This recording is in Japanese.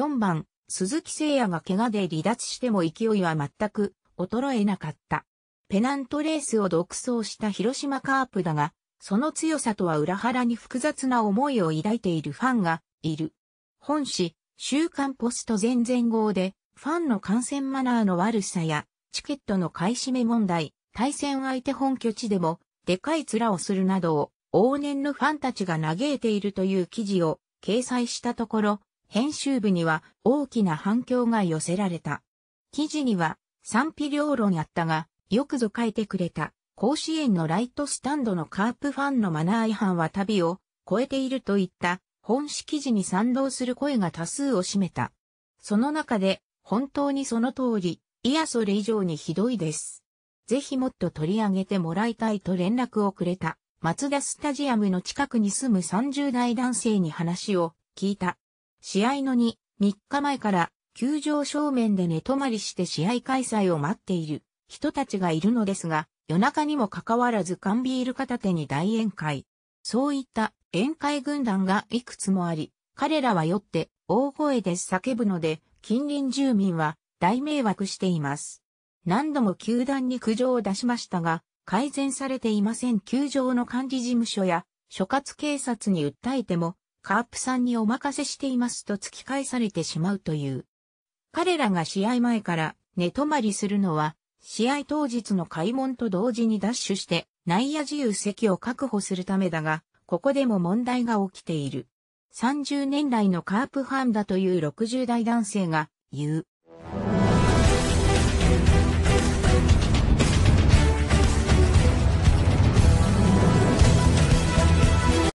4番、鈴木誠也が怪我で離脱しても勢いは全く衰えなかった。ペナントレースを独走した広島カープだが、その強さとは裏腹に複雑な思いを抱いているファンがいる。本誌、週刊ポスト前々号で、ファンの観戦マナーの悪さや、チケットの買い占め問題、対戦相手本拠地でも、でかい面をするなどを、往年のファンたちが嘆いているという記事を掲載したところ、編集部には大きな反響が寄せられた。記事には賛否両論あったが、よくぞ書いてくれた。甲子園のライトスタンドのカープファンのマナー違反は旅を超えているといった本誌記事に賛同する声が多数を占めた。その中で本当にその通り、いやそれ以上にひどいです。ぜひもっと取り上げてもらいたいと連絡をくれた。松田スタジアムの近くに住む30代男性に話を聞いた。試合の2、3日前から球場正面で寝泊まりして試合開催を待っている人たちがいるのですが、夜中にもかかわらず缶ビール片手に大宴会。そういった宴会軍団がいくつもあり、彼らは酔って大声で叫ぶので、近隣住民は大迷惑しています。何度も球団に苦情を出しましたが、改善されていません球場の管理事務所や、所轄警察に訴えても、カープさんにお任せしていますと突き返されてしまうという。彼らが試合前から寝泊まりするのは、試合当日の開門と同時にダッシュして内野自由席を確保するためだが、ここでも問題が起きている。30年来のカープファンだという60代男性が言う。